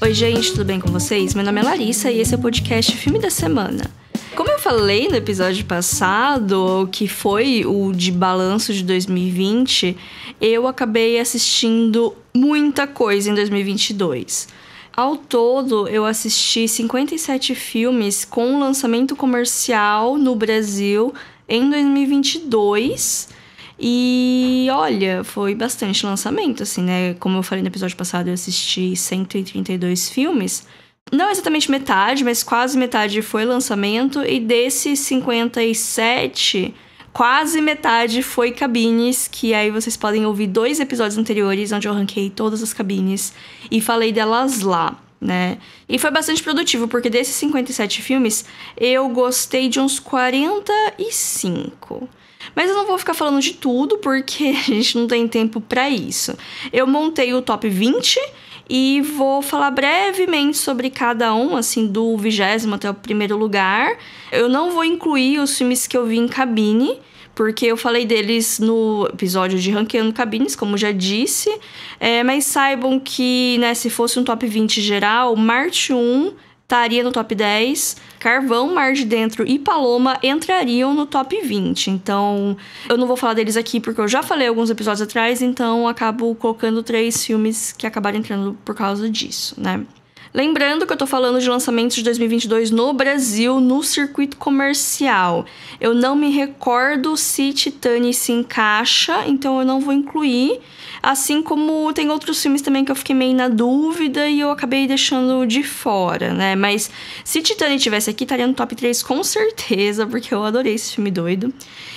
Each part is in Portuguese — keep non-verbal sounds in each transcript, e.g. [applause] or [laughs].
Oi, gente, tudo bem com vocês? Meu nome é Larissa e esse é o podcast Filme da Semana. Como eu falei no episódio passado, que foi o de balanço de 2020, eu acabei assistindo muita coisa em 2022. Ao todo, eu assisti 57 filmes com lançamento comercial no Brasil em 2022 e olha, foi bastante lançamento, assim, né? Como eu falei no episódio passado, eu assisti 132 filmes. Não exatamente metade, mas quase metade foi lançamento. E desses 57, quase metade foi cabines, que aí vocês podem ouvir dois episódios anteriores, onde eu ranquei todas as cabines e falei delas lá. Né? E foi bastante produtivo, porque desses 57 filmes, eu gostei de uns 45. Mas eu não vou ficar falando de tudo porque [laughs] a gente não tem tempo para isso. Eu montei o top 20 e vou falar brevemente sobre cada um, assim, do vigésimo até o primeiro lugar. Eu não vou incluir os filmes que eu vi em cabine, porque eu falei deles no episódio de Ranqueando Cabines, como já disse. É, mas saibam que, né, se fosse um top 20 geral, Marte 1 estaria no top 10. Carvão, Mar de Dentro e Paloma entrariam no top 20. Então, eu não vou falar deles aqui porque eu já falei alguns episódios atrás, então acabo colocando três filmes que acabaram entrando por causa disso, né? Lembrando que eu tô falando de lançamentos de 2022 no Brasil, no circuito comercial. Eu não me recordo se Titani se encaixa, então eu não vou incluir. Assim como tem outros filmes também que eu fiquei meio na dúvida e eu acabei deixando de fora, né? Mas se Titani tivesse aqui, estaria no top 3 com certeza, porque eu adorei esse filme doido.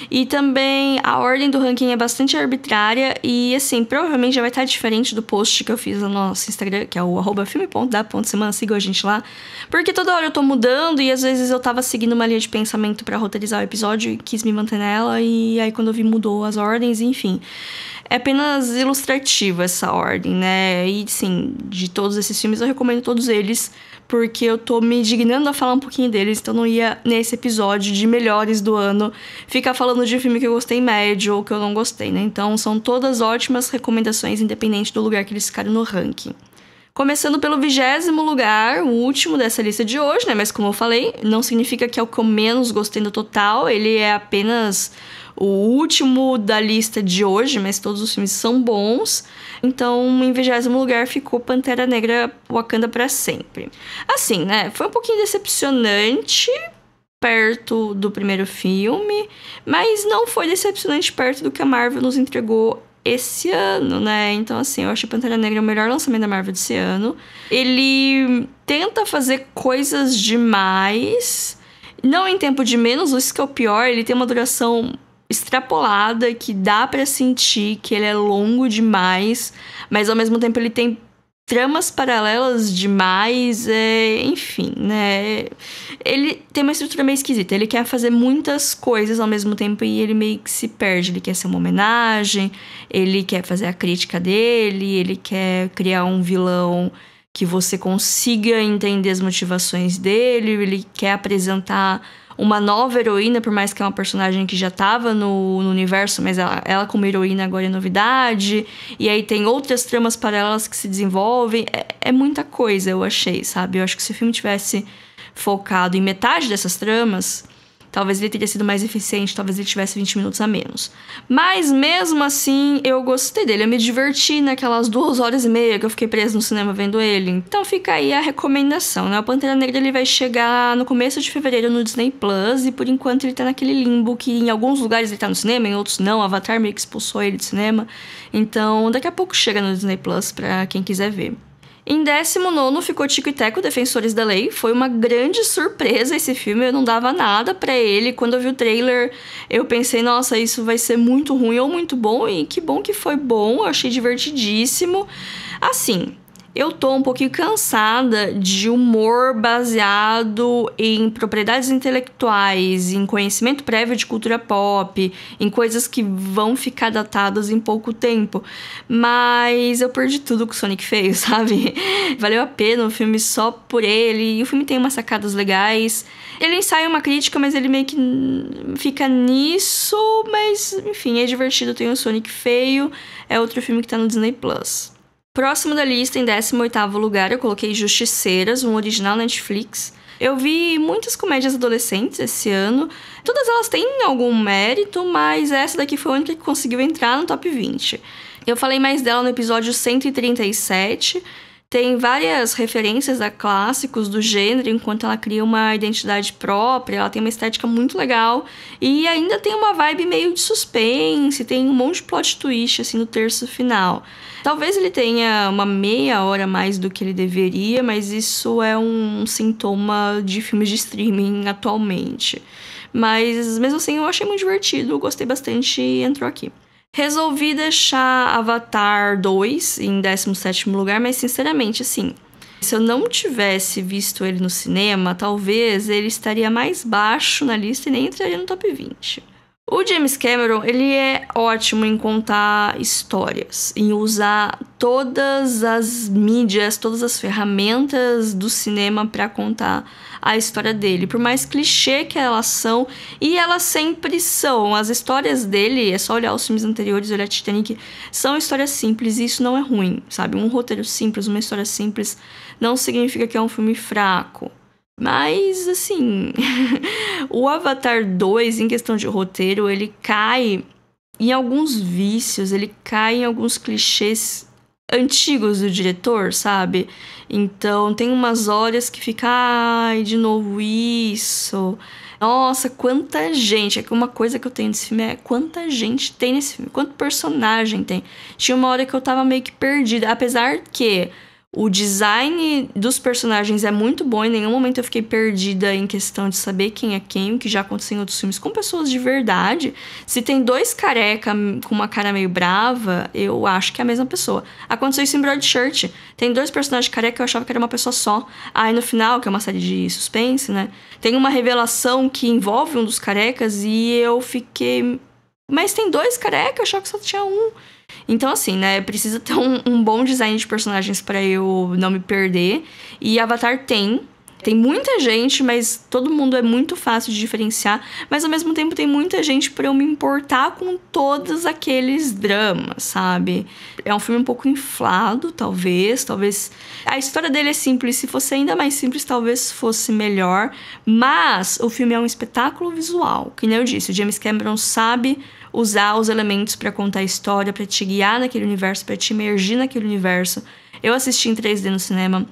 E também a ordem do ranking é bastante arbitrária e, assim, provavelmente já vai estar diferente do post que eu fiz no nosso Instagram, que é o arroba filme.da.com Conto Semana, sigam a gente lá. Porque toda hora eu tô mudando e às vezes eu tava seguindo uma linha de pensamento para roteirizar o episódio e quis me manter nela. E aí quando eu vi mudou as ordens, enfim. É apenas ilustrativa essa ordem, né? E sim, de todos esses filmes eu recomendo todos eles. Porque eu tô me dignando a falar um pouquinho deles, então não ia nesse episódio de melhores do ano ficar falando de filme que eu gostei médio ou que eu não gostei, né? Então são todas ótimas recomendações, independente do lugar que eles ficaram no ranking. Começando pelo vigésimo lugar, o último dessa lista de hoje, né? Mas como eu falei, não significa que é o que eu menos gostei do total, ele é apenas o último da lista de hoje, mas todos os filmes são bons. Então, em vigésimo lugar ficou Pantera Negra Wakanda para sempre. Assim, né? Foi um pouquinho decepcionante, perto do primeiro filme, mas não foi decepcionante perto do que a Marvel nos entregou esse ano, né? Então, assim, eu acho que Pantera Negra é o melhor lançamento da Marvel desse ano. Ele tenta fazer coisas demais, não em tempo de menos, isso que é o pior, ele tem uma duração extrapolada que dá para sentir que ele é longo demais, mas ao mesmo tempo ele tem tramas paralelas demais, é, enfim, né? Ele tem uma estrutura meio esquisita. Ele quer fazer muitas coisas ao mesmo tempo e ele meio que se perde. Ele quer ser uma homenagem, ele quer fazer a crítica dele, ele quer criar um vilão que você consiga entender as motivações dele, ele quer apresentar uma nova heroína, por mais que é uma personagem que já estava no, no, universo, mas ela, ela como heroína agora é novidade. E aí tem outras tramas paralelas que se desenvolvem. É, é muita coisa, eu achei, sabe? Eu acho que se o filme tivesse focado em metade dessas tramas, Talvez ele teria sido mais eficiente, talvez ele tivesse 20 minutos a menos. Mas mesmo assim, eu gostei dele. Eu me diverti naquelas duas horas e meia que eu fiquei preso no cinema vendo ele. Então fica aí a recomendação, né? O Pantera Negra ele vai chegar no começo de fevereiro no Disney Plus e por enquanto ele tá naquele limbo que em alguns lugares ele tá no cinema, em outros não. Avatar meio que expulsou ele do cinema. Então daqui a pouco chega no Disney Plus pra quem quiser ver. Em 19 ficou Tico e Teco, Defensores da Lei. Foi uma grande surpresa esse filme, eu não dava nada para ele. Quando eu vi o trailer, eu pensei, nossa, isso vai ser muito ruim ou muito bom, e que bom que foi bom, eu achei divertidíssimo. Assim, eu tô um pouquinho cansada de humor baseado em propriedades intelectuais, em conhecimento prévio de cultura pop, em coisas que vão ficar datadas em pouco tempo. Mas eu perdi tudo que o Sonic fez, [laughs] sabe? Valeu a pena o filme só por ele. E o filme tem umas sacadas legais. Ele ensaia uma crítica, mas ele meio que fica nisso. Mas, enfim, é divertido. Tem o Sonic feio. É outro filme que tá no Disney Plus. Próximo da lista, em 18 lugar, eu coloquei Justiceiras, um original Netflix. Eu vi muitas comédias adolescentes esse ano. Todas elas têm algum mérito, mas essa daqui foi a única que conseguiu entrar no top 20. Eu falei mais dela no episódio 137 tem várias referências a clássicos do gênero, enquanto ela cria uma identidade própria, ela tem uma estética muito legal e ainda tem uma vibe meio de suspense, tem um monte de plot twist assim no terço final. Talvez ele tenha uma meia hora mais do que ele deveria, mas isso é um sintoma de filmes de streaming atualmente. Mas mesmo assim eu achei muito divertido, gostei bastante e entrou aqui. Resolvi deixar Avatar 2 em 17 lugar, mas sinceramente, assim, se eu não tivesse visto ele no cinema, talvez ele estaria mais baixo na lista e nem entraria no top 20. O James Cameron, ele é ótimo em contar histórias, em usar todas as mídias, todas as ferramentas do cinema para contar a história dele, por mais clichê que elas são, e elas sempre são. As histórias dele, é só olhar os filmes anteriores, olhar Titanic, são histórias simples e isso não é ruim, sabe? Um roteiro simples, uma história simples, não significa que é um filme fraco. Mas, assim, [laughs] o Avatar 2, em questão de roteiro, ele cai em alguns vícios, ele cai em alguns clichês antigos do diretor, sabe? Então tem umas horas que fica, ai, de novo isso. Nossa, quanta gente. É que uma coisa que eu tenho nesse filme é quanta gente tem nesse filme, quanto personagem tem. Tinha uma hora que eu tava meio que perdida, apesar que o design dos personagens é muito bom, em nenhum momento eu fiquei perdida em questão de saber quem é quem, o que já aconteceu em outros filmes com pessoas de verdade. Se tem dois careca com uma cara meio brava, eu acho que é a mesma pessoa. Aconteceu isso em Broadchurch. Tem dois personagens careca que eu achava que era uma pessoa só. Aí no final, que é uma série de suspense, né? Tem uma revelação que envolve um dos carecas e eu fiquei. Mas tem dois careca, eu achava que só tinha um. Então, assim, né? Precisa ter um, um bom design de personagens para eu não me perder. E Avatar tem. Tem muita gente, mas todo mundo é muito fácil de diferenciar. Mas ao mesmo tempo tem muita gente para eu me importar com todos aqueles dramas, sabe? É um filme um pouco inflado, talvez. Talvez. A história dele é simples. Se fosse ainda mais simples, talvez fosse melhor. Mas o filme é um espetáculo visual. Que nem eu disse, o James Cameron sabe usar os elementos para contar a história, para te guiar naquele universo, para te emergir naquele universo. Eu assisti em 3D no cinema,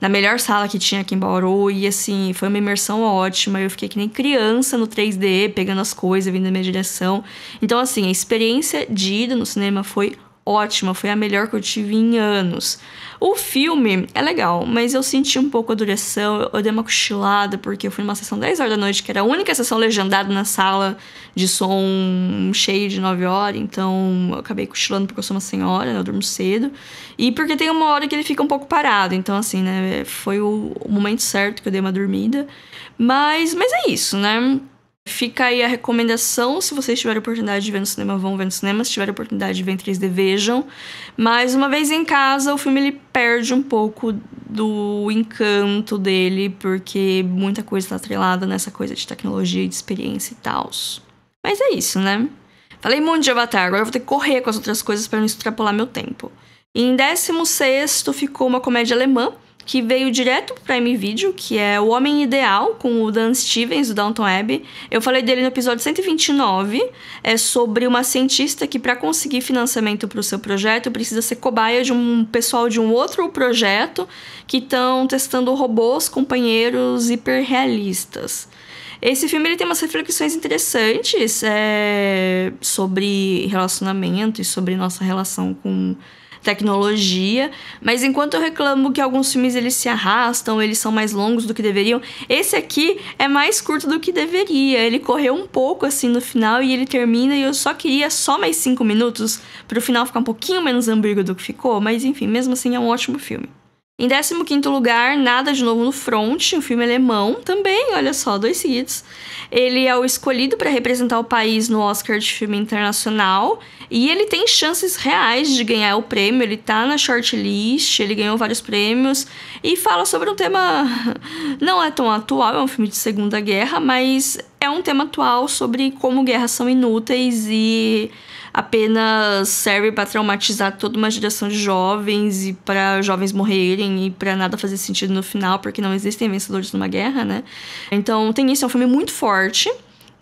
na melhor sala que tinha aqui em Bauru, e assim, foi uma imersão ótima. Eu fiquei que nem criança no 3D, pegando as coisas, vindo na minha direção. Então, assim, a experiência de ida no cinema foi ótima, foi a melhor que eu tive em anos. O filme é legal, mas eu senti um pouco a duração, eu dei uma cochilada, porque eu fui numa sessão 10 horas da noite, que era a única sessão legendada na sala de som cheio de 9 horas, então eu acabei cochilando porque eu sou uma senhora, né? eu durmo cedo. E porque tem uma hora que ele fica um pouco parado, então assim, né, foi o momento certo que eu dei uma dormida. Mas, mas é isso, né? Fica aí a recomendação, se vocês tiverem oportunidade de ver no cinema, vão ver no cinema, se tiverem oportunidade de ver em 3D, vejam. Mas uma vez em casa, o filme ele perde um pouco do encanto dele, porque muita coisa está atrelada nessa coisa de tecnologia, de experiência e tal. Mas é isso, né? Falei muito de Avatar, agora eu vou ter que correr com as outras coisas para não extrapolar meu tempo. em 16 ficou uma comédia alemã, que veio direto pro Prime Video, que é O Homem Ideal, com o Dan Stevens, do Downton Abbey. Eu falei dele no episódio 129, é sobre uma cientista que, para conseguir financiamento para o seu projeto, precisa ser cobaia de um pessoal de um outro projeto que estão testando robôs companheiros hiperrealistas. Esse filme ele tem umas reflexões interessantes é, sobre relacionamento e sobre nossa relação com tecnologia, mas enquanto eu reclamo que alguns filmes eles se arrastam, eles são mais longos do que deveriam, esse aqui é mais curto do que deveria. Ele correu um pouco assim no final e ele termina e eu só queria só mais 5 minutos para o final ficar um pouquinho menos ambíguo do que ficou, mas enfim, mesmo assim é um ótimo filme. Em 15 lugar, Nada de Novo no Front, um filme alemão, também, olha só, dois seguidos. Ele é o escolhido para representar o país no Oscar de filme internacional e ele tem chances reais de ganhar o prêmio, ele tá na shortlist, ele ganhou vários prêmios e fala sobre um tema [laughs] não é tão atual, é um filme de Segunda Guerra, mas é um tema atual sobre como guerras são inúteis e apenas serve para traumatizar toda uma geração de jovens e para jovens morrerem e para nada fazer sentido no final, porque não existem vencedores numa guerra, né? Então tem isso, é um filme muito forte.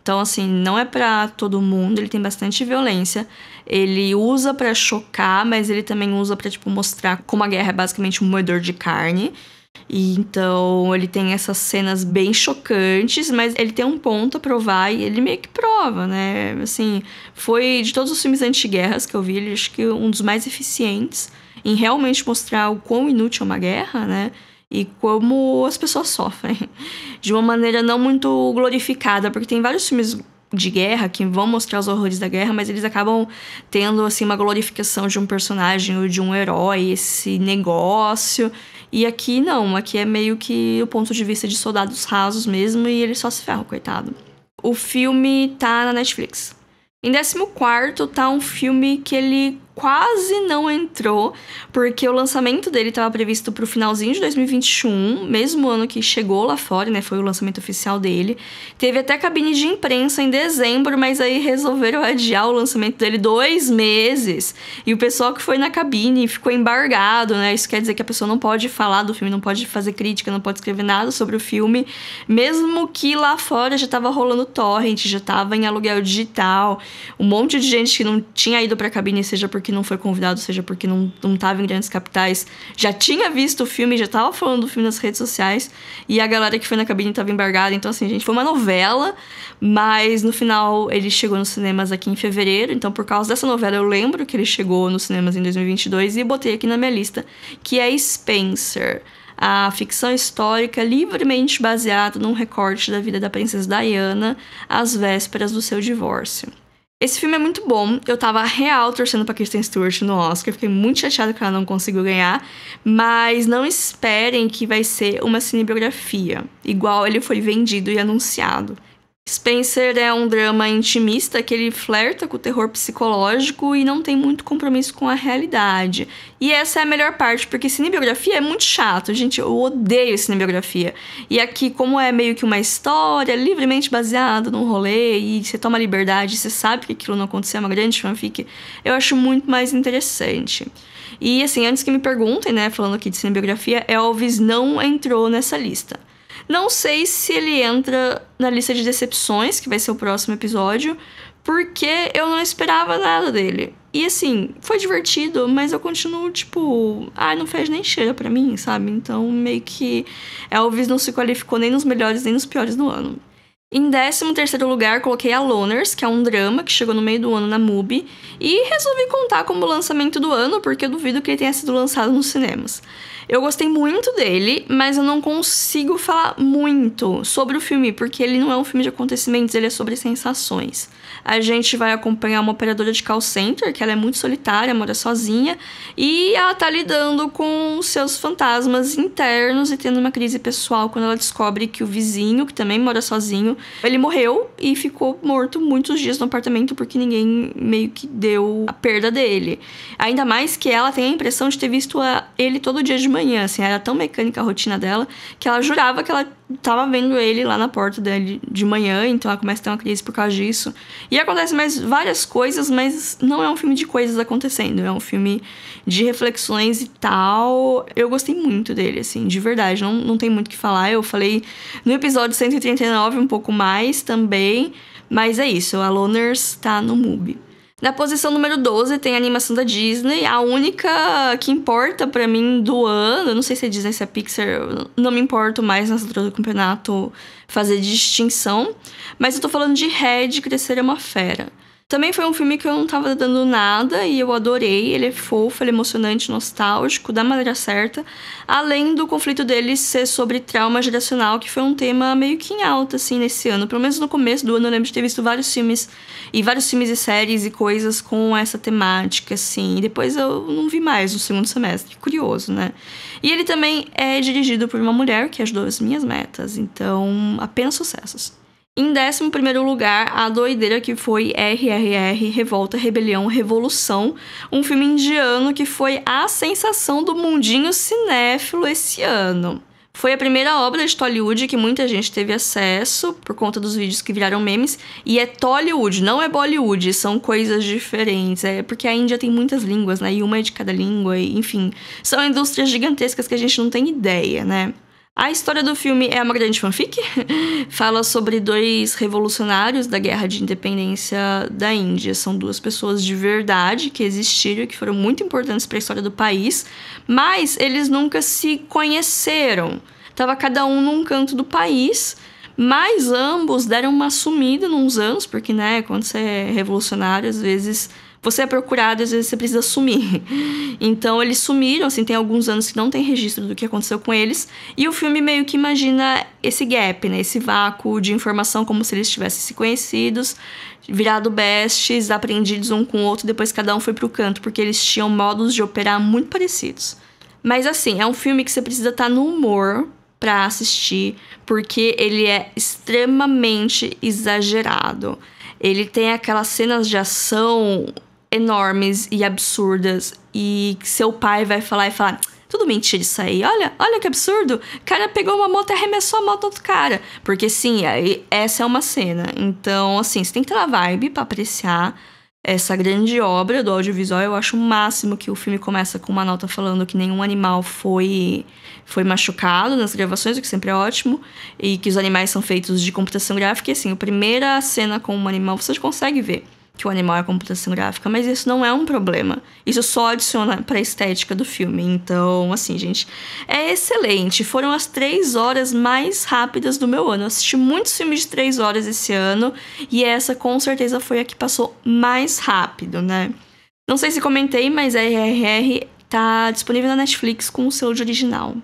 Então, assim, não é para todo mundo, ele tem bastante violência. Ele usa para chocar, mas ele também usa para tipo mostrar como a guerra é basicamente um moedor de carne. E então ele tem essas cenas bem chocantes, mas ele tem um ponto a provar e ele meio que prova, né? Assim, foi de todos os filmes antiguerras que eu vi, ele acho que um dos mais eficientes em realmente mostrar o quão inútil é uma guerra, né? E como as pessoas sofrem. [laughs] De uma maneira não muito glorificada, porque tem vários filmes de guerra que vão mostrar os horrores da guerra, mas eles acabam tendo assim uma glorificação de um personagem ou de um herói, esse negócio e aqui não, aqui é meio que o ponto de vista de soldados rasos mesmo e ele só se ferra, coitado. O filme tá na Netflix. Em 14 tá um filme que ele quase não entrou, porque o lançamento dele estava previsto para o finalzinho de 2021, mesmo ano que chegou lá fora, né? Foi o lançamento oficial dele. Teve até cabine de imprensa em dezembro, mas aí resolveram adiar o lançamento dele dois meses. E o pessoal que foi na cabine ficou embargado, né? Isso quer dizer que a pessoa não pode falar do filme, não pode fazer crítica, não pode escrever nada sobre o filme, mesmo que lá fora já estava rolando torrent, já estava em aluguel digital, um monte de gente que não tinha ido para a cabine, seja porque porque não foi convidado, seja porque não estava em grandes capitais, já tinha visto o filme, já estava falando do filme nas redes sociais, e a galera que foi na cabine estava embargada. Então, assim, gente, foi uma novela, mas no final ele chegou nos cinemas aqui em fevereiro. Então, por causa dessa novela, eu lembro que ele chegou nos cinemas em 2022 e botei aqui na minha lista, que é Spencer a ficção histórica livremente baseada num recorte da vida da princesa Diana às vésperas do seu divórcio. Esse filme é muito bom. Eu tava real torcendo pra Kristen Stewart no Oscar. Fiquei muito chateada que ela não conseguiu ganhar. Mas não esperem que vai ser uma cinebiografia, igual ele foi vendido e anunciado. Spencer é um drama intimista que ele flerta com o terror psicológico e não tem muito compromisso com a realidade. E essa é a melhor parte, porque cinebiografia é muito chato, gente. Eu odeio cinebiografia. E aqui, como é meio que uma história livremente baseada num rolê e você toma liberdade, você sabe que aquilo não aconteceu, é uma grande fanfic, eu acho muito mais interessante. E assim, antes que me perguntem, né, falando aqui de cinebiografia, Elvis não entrou nessa lista. Não sei se ele entra na lista de decepções, que vai ser o próximo episódio, porque eu não esperava nada dele. E assim, foi divertido, mas eu continuo tipo, ai, ah, não fez nem cheira para mim, sabe? Então meio que Elvis não se qualificou nem nos melhores nem nos piores do ano. Em 13 lugar, coloquei a Loners, que é um drama que chegou no meio do ano na MUBI, e resolvi contar como lançamento do ano, porque eu duvido que ele tenha sido lançado nos cinemas. Eu gostei muito dele, mas eu não consigo falar muito sobre o filme, porque ele não é um filme de acontecimentos, ele é sobre sensações. A gente vai acompanhar uma operadora de call center, que ela é muito solitária, mora sozinha, e ela tá lidando com seus fantasmas internos e tendo uma crise pessoal quando ela descobre que o vizinho, que também mora sozinho, ele morreu e ficou morto muitos dias no apartamento porque ninguém meio que deu a perda dele. Ainda mais que ela tem a impressão de ter visto a, ele todo dia de manhã, assim, era tão mecânica a rotina dela que ela jurava que ela tava vendo ele lá na porta dele de manhã, então ela começa a ter uma crise por causa disso. E acontece mais várias coisas, mas não é um filme de coisas acontecendo, é um filme de reflexões e tal. Eu gostei muito dele, assim, de verdade, não, não tem muito o que falar. Eu falei no episódio 139 um pouco pouco mais também. Mas é isso, a Loners tá no MUBI. Na posição número 12 tem a animação da Disney, a única que importa para mim do ano. Eu não sei se é Disney, se é Pixar, não me importo mais nessa altura do campeonato fazer distinção. Mas eu tô falando de Red Crescer é uma Fera. Também foi um filme que eu não tava dando nada e eu adorei. Ele é fofo, ele é emocionante, nostálgico, da maneira certa. Além do conflito dele ser sobre trauma geracional, que foi um tema meio que em alta, assim, nesse ano. Pelo menos no começo do ano eu lembro de ter visto vários filmes, e vários filmes e séries e coisas com essa temática, assim. E depois eu não vi mais no segundo semestre. Curioso, né? E ele também é dirigido por uma mulher, que ajudou as minhas metas. Então, apenas sucessos. Em 11 lugar, a doideira que foi RRR Revolta, Rebelião, Revolução, um filme indiano que foi a sensação do mundinho cinéfilo esse ano. Foi a primeira obra de Tollywood que muita gente teve acesso por conta dos vídeos que viraram memes. E é Tollywood, não é Bollywood, são coisas diferentes. É porque a Índia tem muitas línguas, né? E uma é de cada língua, e, enfim. São indústrias gigantescas que a gente não tem ideia, né? A história do filme é uma grande fanfic. [laughs] Fala sobre dois revolucionários da Guerra de Independência da Índia. São duas pessoas de verdade que existiram e que foram muito importantes para a história do país, mas eles nunca se conheceram. Tava cada um num canto do país, mas ambos deram uma sumida nos anos, porque né, quando você é revolucionário, às vezes você é procurado, às vezes você precisa sumir. Então eles sumiram, assim, tem alguns anos que não tem registro do que aconteceu com eles. E o filme meio que imagina esse gap, né? Esse vácuo de informação, como se eles tivessem se conhecidos, virado bestes, aprendidos um com o outro, depois cada um foi pro canto, porque eles tinham modos de operar muito parecidos. Mas assim, é um filme que você precisa estar tá no humor para assistir, porque ele é extremamente exagerado. Ele tem aquelas cenas de ação enormes e absurdas e seu pai vai falar e falar tudo mentira isso aí. Olha, olha que absurdo. O cara pegou uma moto e arremessou a moto do outro cara. Porque sim, aí, essa é uma cena. Então, assim, você tem que ter uma vibe para apreciar essa grande obra do audiovisual. Eu acho o máximo que o filme começa com uma nota falando que nenhum animal foi foi machucado nas gravações, o que sempre é ótimo, e que os animais são feitos de computação gráfica. E assim, a primeira cena com um animal você consegue ver que o animal é computação gráfica, mas isso não é um problema. Isso só adiciona para a estética do filme. Então, assim, gente, é excelente. Foram as três horas mais rápidas do meu ano. Eu assisti muitos filmes de três horas esse ano e essa com certeza foi a que passou mais rápido, né? Não sei se comentei, mas a RRR tá disponível na Netflix com o selo de original.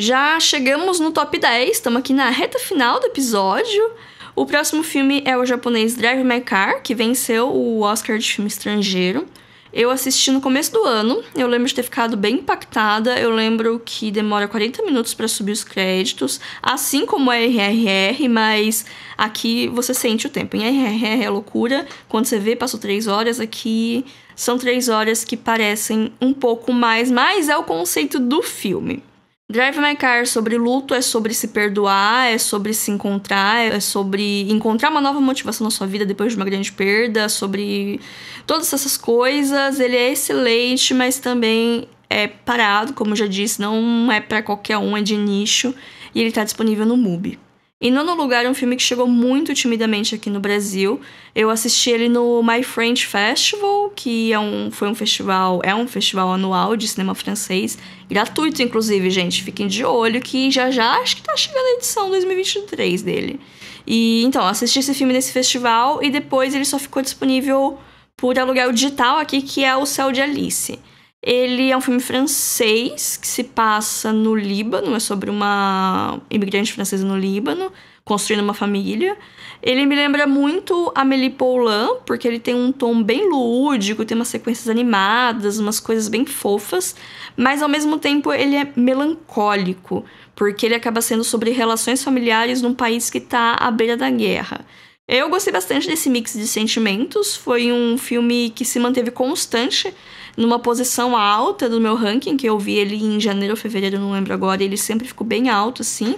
Já chegamos no top 10, estamos aqui na reta final do episódio. O próximo filme é o japonês Drive My Car, que venceu o Oscar de filme estrangeiro. Eu assisti no começo do ano, eu lembro de ter ficado bem impactada, eu lembro que demora 40 minutos para subir os créditos, assim como é RRR, mas aqui você sente o tempo. Em RRR é loucura, quando você vê, passou 3 horas, aqui são 3 horas que parecem um pouco mais, mas é o conceito do filme. Drive My Car é sobre luto, é sobre se perdoar, é sobre se encontrar, é sobre encontrar uma nova motivação na sua vida depois de uma grande perda, sobre todas essas coisas. Ele é excelente, mas também é parado, como eu já disse, não é para qualquer um, é de nicho. E ele tá disponível no MUBI. Em nono lugar, é um filme que chegou muito timidamente aqui no Brasil. Eu assisti ele no My French Festival, que é um, foi um festival, é um festival anual de cinema francês, gratuito inclusive, gente. Fiquem de olho que já já acho que tá chegando a edição 2023 dele. E então, assisti esse filme nesse festival e depois ele só ficou disponível por aluguel digital aqui, que é O Céu de Alice. Ele é um filme francês que se passa no Líbano, é sobre uma imigrante francesa no Líbano, construindo uma família. Ele me lembra muito Amélie Poulain, porque ele tem um tom bem lúdico, tem umas sequências animadas, umas coisas bem fofas, mas ao mesmo tempo ele é melancólico, porque ele acaba sendo sobre relações familiares num país que está à beira da guerra. Eu gostei bastante desse mix de sentimentos, foi um filme que se manteve constante numa posição alta do meu ranking, que eu vi ele em janeiro ou fevereiro, não lembro agora, ele sempre ficou bem alto, assim.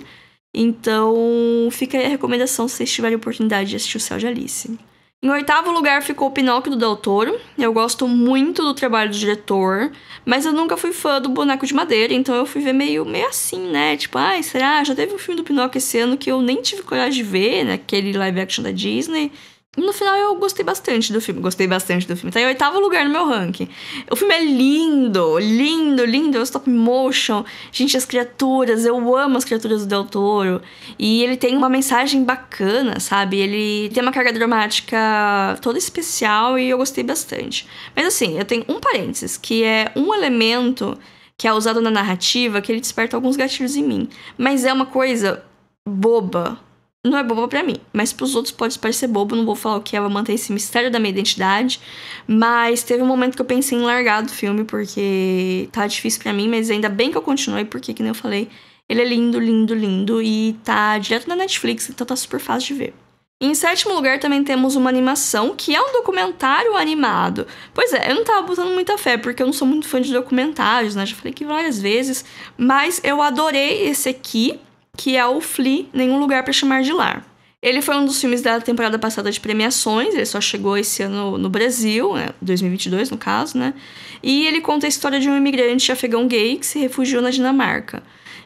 Então, fica aí a recomendação se vocês tiverem oportunidade de assistir O Céu de Alice. Em oitavo lugar ficou o Pinóquio do Del Toro. Eu gosto muito do trabalho do diretor, mas eu nunca fui fã do Boneco de Madeira, então eu fui ver meio, meio assim, né? Tipo, ai, será? Já teve um filme do Pinóquio esse ano que eu nem tive coragem de ver, naquele né? live action da Disney. No final eu gostei bastante do filme. Gostei bastante do filme. Tá em oitavo lugar no meu ranking. O filme é lindo, lindo, lindo. É stop motion. Gente, as criaturas. Eu amo as criaturas do Del Toro. E ele tem uma mensagem bacana, sabe? Ele tem uma carga dramática toda especial e eu gostei bastante. Mas assim, eu tenho um parênteses, que é um elemento que é usado na narrativa que ele desperta alguns gatilhos em mim. Mas é uma coisa boba, não é boba para mim, mas para os outros pode parecer bobo, não vou falar o que é, vou manter esse mistério da minha identidade. Mas teve um momento que eu pensei em largar do filme, porque tá difícil para mim, mas ainda bem que eu continuei, porque, que nem eu falei, ele é lindo, lindo, lindo e tá direto na Netflix, então tá super fácil de ver. Em sétimo lugar, também temos uma animação que é um documentário animado. Pois é, eu não tava botando muita fé, porque eu não sou muito fã de documentários, né? Já falei que várias vezes, mas eu adorei esse aqui que é o Flea, Nenhum Lugar para Chamar de Lar. Ele foi um dos filmes da temporada passada de premiações, ele só chegou esse ano no Brasil, né? 2022 no caso, né? E ele conta a história de um imigrante afegão gay que se refugiou na Dinamarca.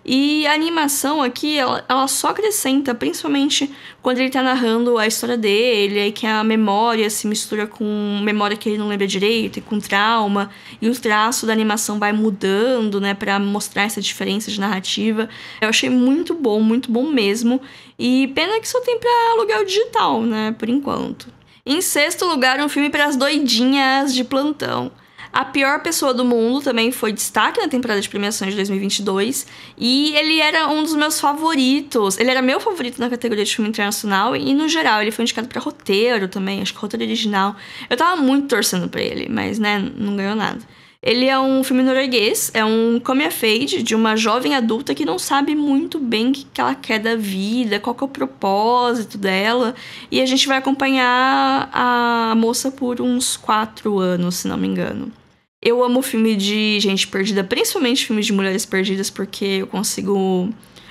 E a animação aqui, ela, ela só acrescenta, principalmente quando ele tá narrando a história dele, aí que a memória se mistura com memória que ele não lembra direito e com trauma, e os traços da animação vai mudando, né, para mostrar essa diferença de narrativa. Eu achei muito bom, muito bom mesmo. E pena que só tem pra aluguel digital, né, por enquanto. Em sexto lugar, um filme para as doidinhas de plantão. A pior pessoa do mundo também foi destaque na temporada de premiações de 2022 e ele era um dos meus favoritos. Ele era meu favorito na categoria de filme internacional e no geral ele foi indicado para roteiro também, acho que roteiro original. Eu tava muito torcendo para ele, mas né, não ganhou nada. Ele é um filme norueguês, é um come of age de uma jovem adulta que não sabe muito bem o que ela quer da vida, qual é o propósito dela. E a gente vai acompanhar a moça por uns quatro anos, se não me engano. Eu amo filme de gente perdida, principalmente filmes de mulheres perdidas, porque eu consigo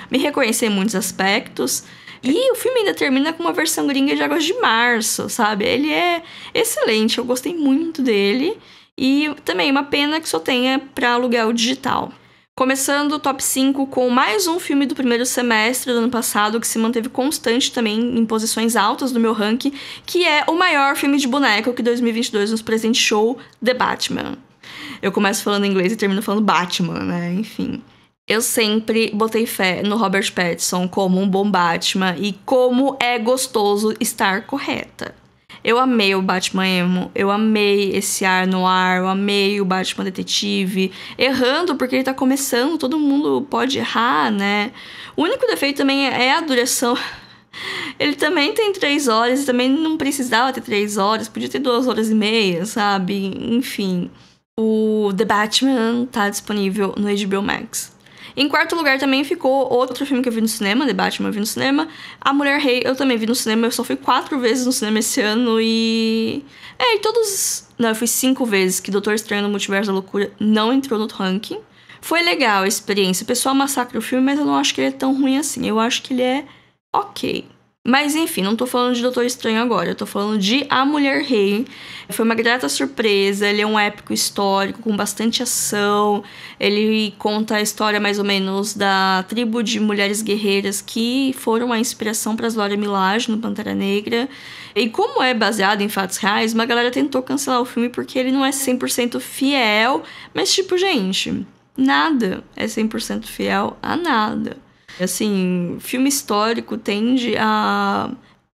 me reconhecer em muitos aspectos. E o filme ainda termina com uma versão gringa de Águas de Março, sabe? Ele é excelente, eu gostei muito dele. E também uma pena que só tenha para aluguel digital. Começando o top 5 com mais um filme do primeiro semestre do ano passado que se manteve constante também em posições altas do meu ranking, que é o maior filme de boneco que 2022 nos presenteou, The Batman eu começo falando inglês e termino falando Batman, né? Enfim. Eu sempre botei fé no Robert Pattinson como um bom Batman e como é gostoso estar correta. Eu amei o Batman emo, eu amei esse ar no ar, eu amei o Batman detetive, errando porque ele tá começando, todo mundo pode errar, né? O único defeito também é a duração. [laughs] Ele também tem três horas, também não precisava ter três horas, podia ter duas horas e meia, sabe? Enfim. O The Batman tá disponível no HBO Max. Em quarto lugar também ficou outro filme que eu vi no cinema, The Batman eu vi no cinema. A Mulher Rei eu também vi no cinema, eu só fui quatro vezes no cinema esse ano e. É, e todos. Não, eu fui cinco vezes, que Doutor Estranho no Multiverso da Loucura não entrou no ranking. Foi legal a experiência. O pessoal massacra o filme, mas eu não acho que ele é tão ruim assim. Eu acho que ele é ok. Mas enfim, não tô falando de Doutor Estranho agora, eu tô falando de A Mulher Rei. Foi uma grata surpresa, ele é um épico histórico com bastante ação. Ele conta a história mais ou menos da tribo de mulheres guerreiras que foram a inspiração para as Laura Milage no Pantera Negra. E como é baseado em fatos reais, uma galera tentou cancelar o filme porque ele não é 100% fiel, mas tipo, gente, nada é 100% fiel a nada. Assim, filme histórico tende a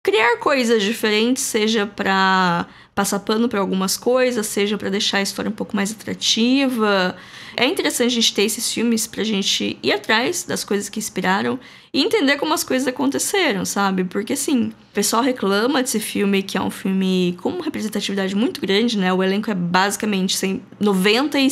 criar coisas diferentes, seja para passar pano para algumas coisas, seja para deixar a história um pouco mais atrativa. É interessante a gente ter esses filmes pra gente ir atrás das coisas que inspiraram e entender como as coisas aconteceram, sabe? Porque assim, o pessoal reclama desse filme, que é um filme com uma representatividade muito grande, né? O elenco é basicamente 95%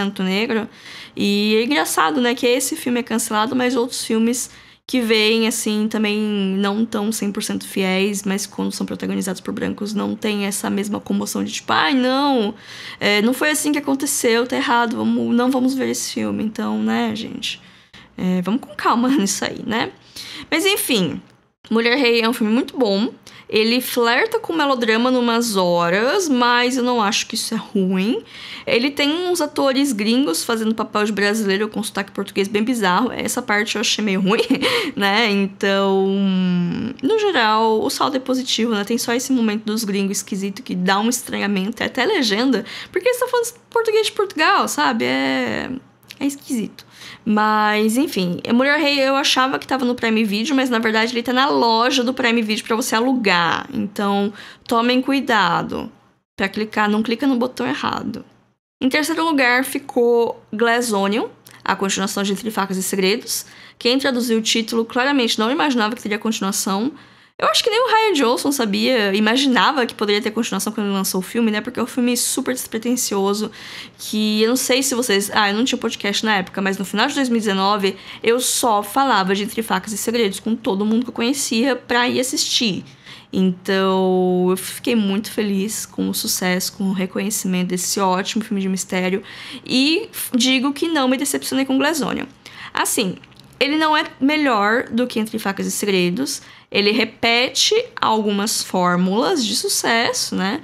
assim, negro. E é engraçado, né, que esse filme é cancelado, mas outros filmes que vêm, assim, também não tão 100% fiéis, mas quando são protagonizados por brancos, não tem essa mesma comoção de tipo, ai, ah, não, é, não foi assim que aconteceu, tá errado, vamos, não vamos ver esse filme. Então, né, gente, é, vamos com calma [laughs] nisso aí, né? Mas enfim, Mulher Rei é um filme muito bom. Ele flerta com melodrama numas horas, mas eu não acho que isso é ruim. Ele tem uns atores gringos fazendo papel de brasileiro com sotaque português bem bizarro. Essa parte eu achei meio ruim, [laughs] né? Então, no geral, o saldo é positivo, né? Tem só esse momento dos gringos esquisito que dá um estranhamento, é até legenda, porque eles estão falando português de Portugal, sabe? É, é esquisito. Mas, enfim, Mulher Rei eu achava que tava no Prime Video, mas na verdade ele tá na loja do Prime Video para você alugar. Então, tomem cuidado para clicar, não clica no botão errado. Em terceiro lugar ficou Glass Onion, a continuação de Entre Facas e Segredos. Quem traduziu o título claramente não imaginava que teria continuação. Eu acho que nem o Ryan Johnson sabia, imaginava que poderia ter continuação quando lançou o filme, né? Porque é um filme super despretensioso, que eu não sei se vocês... Ah, eu não tinha podcast na época, mas no final de 2019 eu só falava de Entre Facas e Segredos com todo mundo que eu conhecia pra ir assistir. Então, eu fiquei muito feliz com o sucesso, com o reconhecimento desse ótimo filme de mistério e digo que não me decepcionei com Glazonia. Assim, ele não é melhor do que Entre Facas e Segredos. Ele repete algumas fórmulas de sucesso, né?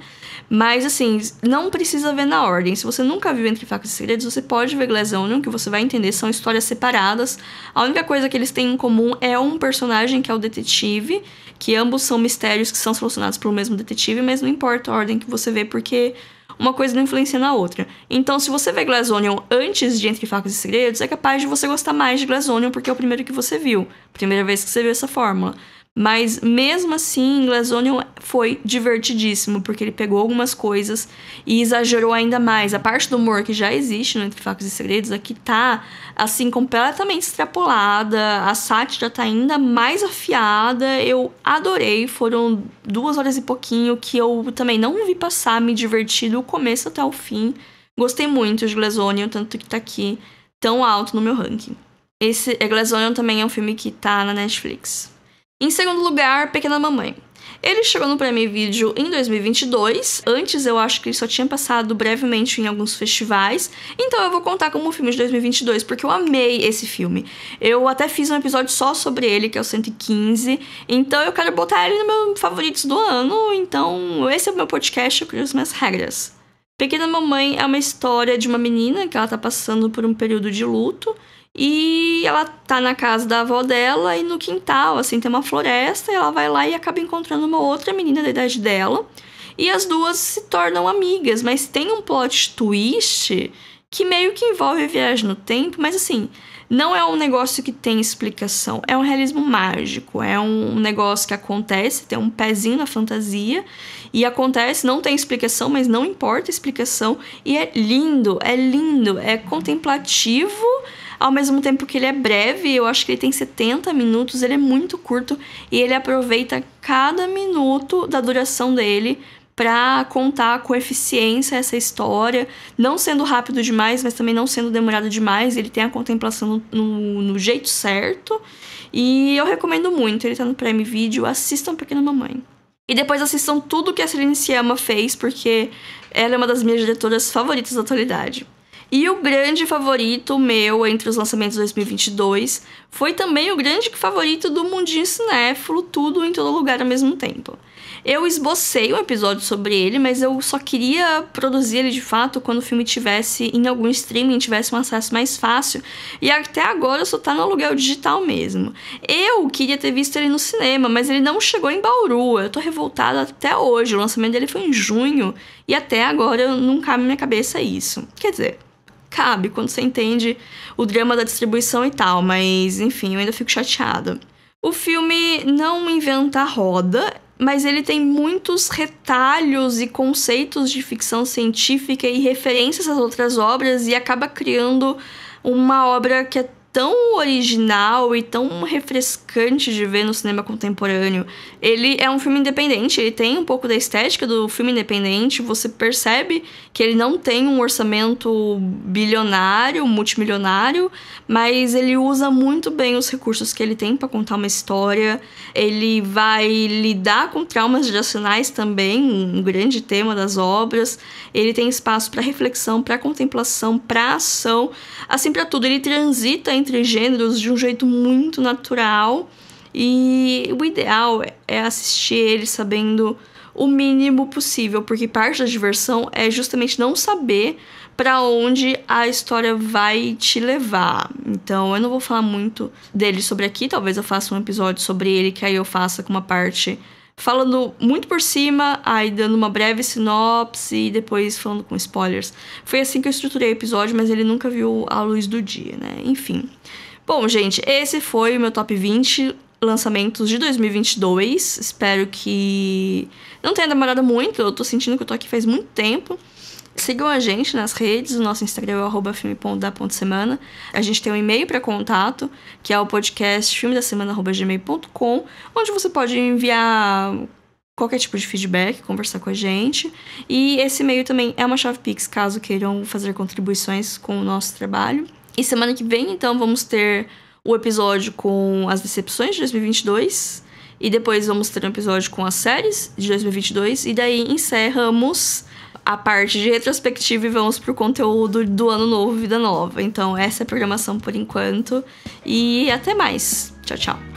Mas assim, não precisa ver na ordem. Se você nunca viu Entre Facas e Segredos, você pode ver Glass Onion, que você vai entender, são histórias separadas. A única coisa que eles têm em comum é um personagem que é o detetive, que ambos são mistérios que são solucionados pelo mesmo detetive, mas não importa a ordem que você vê, porque uma coisa não influencia na outra. Então, se você vê Glazonion antes de Entre Facas e Segredos, é capaz de você gostar mais de Glazonion porque é o primeiro que você viu, primeira vez que você viu essa fórmula. Mas mesmo assim, Glazonion foi divertidíssimo, porque ele pegou algumas coisas e exagerou ainda mais. A parte do humor que já existe no Entre Facos e Segredos aqui tá, assim, completamente extrapolada. A sátira tá ainda mais afiada. Eu adorei. Foram duas horas e pouquinho que eu também não vi passar, me diverti do começo até o fim. Gostei muito de Glazonion, tanto que tá aqui tão alto no meu ranking. Esse é, Glazonion também é um filme que tá na Netflix. Em segundo lugar, Pequena Mamãe. Ele chegou no Prêmio Video em 2022. Antes eu acho que ele só tinha passado brevemente em alguns festivais. Então eu vou contar como um filme de 2022 porque eu amei esse filme. Eu até fiz um episódio só sobre ele, que é o 115. Então eu quero botar ele no meu favoritos do ano. Então esse é o meu podcast, eu crio as minhas regras. Pequena Mamãe é uma história de uma menina que ela tá passando por um período de luto e ela tá na casa da avó dela e no quintal, assim, tem uma floresta e ela vai lá e acaba encontrando uma outra menina da idade dela. E as duas se tornam amigas, mas tem um plot twist que meio que envolve viagem no tempo, mas assim, não é um negócio que tem explicação, é um realismo mágico, é um negócio que acontece, tem um pezinho na fantasia e acontece, não tem explicação, mas não importa a explicação e é lindo, é lindo, é contemplativo ao mesmo tempo que ele é breve, eu acho que ele tem 70 minutos, ele é muito curto e ele aproveita cada minuto da duração dele para contar com eficiência essa história, não sendo rápido demais, mas também não sendo demorado demais. Ele tem a contemplação no, no, no jeito certo. E eu recomendo muito. Ele tá no Prime Video. Assistam Pequena Mamãe. E depois assistam tudo que a Celine Siama fez, porque ela é uma das minhas diretoras favoritas da atualidade. E o grande favorito meu entre os lançamentos de 2022 foi também o grande favorito do mundinho cinéfilo, tudo em todo lugar ao mesmo tempo. Eu esbocei um episódio sobre ele, mas eu só queria produzir ele de fato quando o filme tivesse em algum streaming, tivesse um acesso mais fácil. E até agora só tá no aluguel digital mesmo. Eu queria ter visto ele no cinema, mas ele não chegou em Bauru. Eu tô revoltada até hoje. O lançamento dele foi em junho e até agora não cabe na minha cabeça isso. Quer dizer, cabe quando você entende o drama da distribuição e tal, mas enfim, eu ainda fico chateada. O filme não inventa a roda, mas ele tem muitos retalhos e conceitos de ficção científica e referências às outras obras e acaba criando uma obra que é tão original e tão refrescante de ver no cinema contemporâneo. Ele é um filme independente, ele tem um pouco da estética do filme independente, você percebe que ele não tem um orçamento bilionário, multimilionário, mas ele usa muito bem os recursos que ele tem para contar uma história. Ele vai lidar com traumas geracionais também, um grande tema das obras. Ele tem espaço para reflexão, para contemplação, para ação, assim para tudo. Ele transita entre gêneros de um jeito muito natural. E o ideal é assistir ele sabendo o mínimo possível, porque parte da diversão é justamente não saber para onde a história vai te levar. Então, eu não vou falar muito dele sobre aqui, talvez eu faça um episódio sobre ele que aí eu faça com uma parte falando muito por cima, aí dando uma breve sinopse e depois falando com spoilers. Foi assim que eu estruturei o episódio, mas ele nunca viu a luz do dia, né? Enfim. Bom, gente, esse foi o meu top 20 lançamentos de 2022. Espero que não tenha demorado muito, eu tô sentindo que eu tô aqui faz muito tempo. Sigam a gente nas redes, o nosso Instagram é arroba filme.da.semana. A gente tem um e-mail para contato, que é o podcast filmedasemana.gmail.com, onde você pode enviar qualquer tipo de feedback, conversar com a gente. E esse e-mail também é uma chave Pix, caso queiram fazer contribuições com o nosso trabalho. E semana que vem, então, vamos ter o episódio com as decepções de 2022. E depois vamos ter um episódio com as séries de 2022. E daí encerramos a parte de retrospectiva e vamos pro conteúdo do ano novo, vida nova. Então, essa é a programação por enquanto. E até mais. Tchau, tchau.